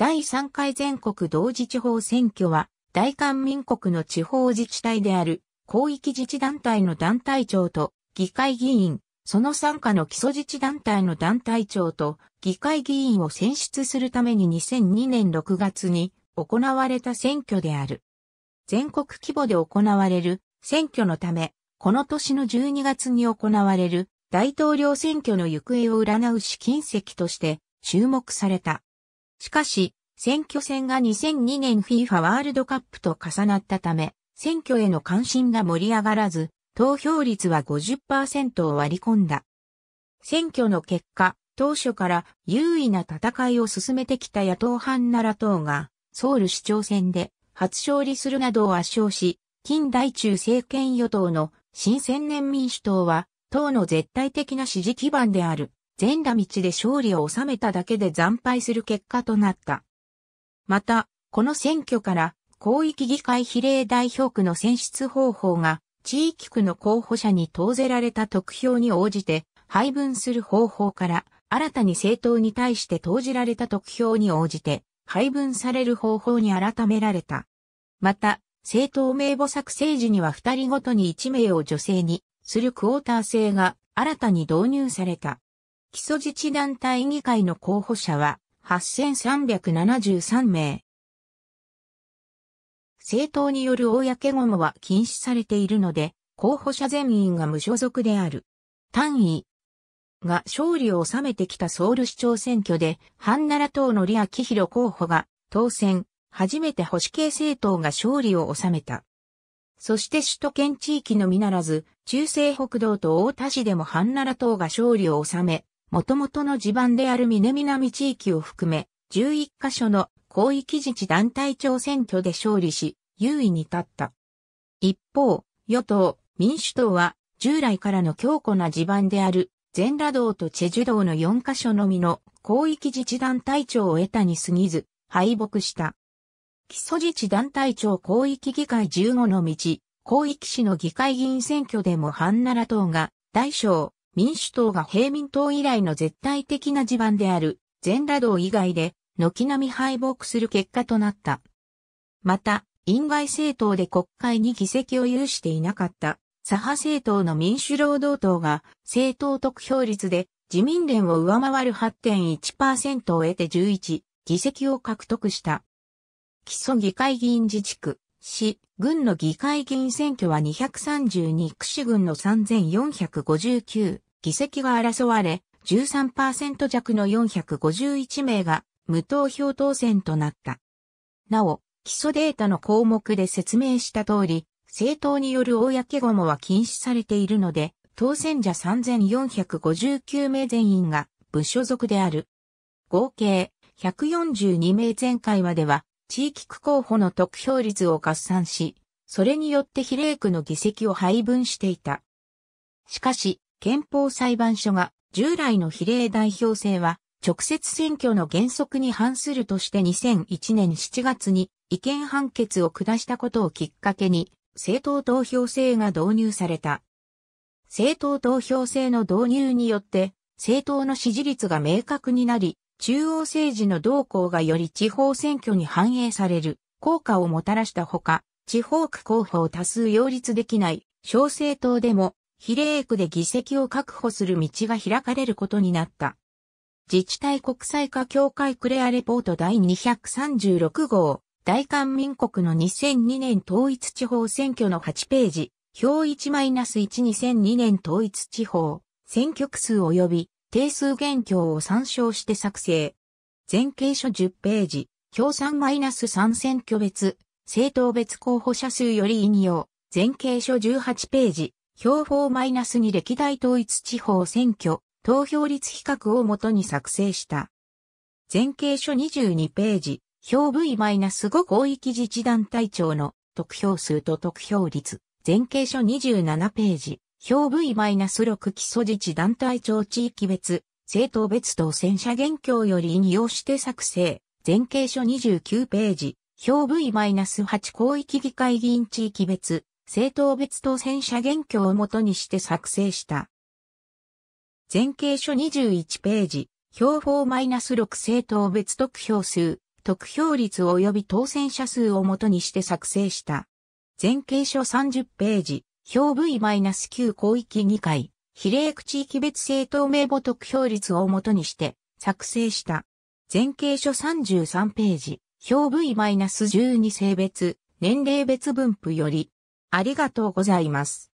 第3回全国同時地方選挙は、大韓民国の地方自治体である、広域自治団体の団体長と、議会議員、その参加の基礎自治団体の団体長と、議会議員を選出するために2002年6月に行われた選挙である。全国規模で行われる選挙のため、この年の12月に行われる大統領選挙の行方を占う試金石として注目された。しかし、選挙戦が2002年 FIFA ワールドカップと重なったため、選挙への関心が盛り上がらず、投票率は50%を割り込んだ。選挙の結果、当初から優位な戦いを進めてきた野党反奈良党が、ソウル市長選で初勝利するなどを圧勝し、近代中政権与党の新千年民主党は、党の絶対的な支持基盤である全打道で勝利を収めただけで惨敗する結果となった。また、この選挙から広域議会比例代表区の選出方法が地域区の候補者に投ぜられた得票に応じて配分する方法から新たに政党に対して投じられた得票に応じて配分される方法に改められた。また、政党名簿作成時には2人ごとに1名を女性にするクォーター制が新たに導入された。基礎自治団体議会の候補者は8373名。政党による公ごもは禁止されているので、候補者全員が無所属である。単位が勝利を収めてきたソウル市長選挙で、ハンナラ党のリア・キヒロ候補が当選、初めて保守系政党が勝利を収めた。そして首都圏地域のみならず、中西北道と大田市でもハンナラ党が勝利を収め、元々の地盤である南南地域を含め、11カ所の広域自治団体長選挙で勝利し、優位に立った。一方、与党、民主党は、従来からの強固な地盤である、全羅道とチェジュ道の4カ所のみの広域自治団体長を得たに過ぎず、敗北した。基礎自治団体長広域議会15の道、広域市の議会議員選挙でもハンナラ党が、大小、民主党が平民党以来の絶対的な地盤である全羅道以外で軒並み敗北する結果となった。また、院外政党で国会に議席を有していなかった左派政党の民主労働党が政党得票率で自民連を上回る8.1%を得て11議席を獲得した。基礎議会議員自治区市、郡の議会議員選挙は232区市郡の3459議席が争われ、13%弱の451名が無投票当選となった。なお、基礎データの項目で説明した通り、政党による公ごもは禁止されているので、当選者3459名全員が部所属である。合計142名前回は、では地域区候補の得票率を合算し、それによって比例区の議席を配分していた。しかし、憲法裁判所が従来の比例代表制は直接選挙の原則に反するとして2001年7月に違憲判決を下したことをきっかけに政党投票制が導入された。政党投票制の導入によって政党の支持率が明確になり、中央政治の動向がより地方選挙に反映される効果をもたらしたほか、地方区候補を多数擁立できない小政党でも比例区で議席を確保する道が開かれることになった。自治体国際化協会クレアレポート第236号、大韓民国の2002年統一地方選挙の8ページ、表1-12002年統一地方、選挙区数及び定数元凶を参照して作成。全形書10ページ、共産マイナス3選挙別、政党別候補者数より引用、全形書18ページ、票法マイナス2歴代統一地方選挙、投票率比較をもとに作成した。全形書22ページ、票 V-5 広域自治団体長の得票数と得票率、全形書27ページ、表 V-6 基礎自治団体庁地域別、政党別当選者現況より引用して作成、前景書29ページ、表 V-8 広域議会議員地域別、政党別当選者現況をもとにして作成した。前景書21ページ、表4-6政党別得票数、得票率及び当選者数をもとにして作成した。前景書30ページ、表 V-9 広域議会、比例区地域別政党名簿得票率をもとにして作成した。前傾書33ページ、表 V-12 性別、年齢別分布より、ありがとうございます。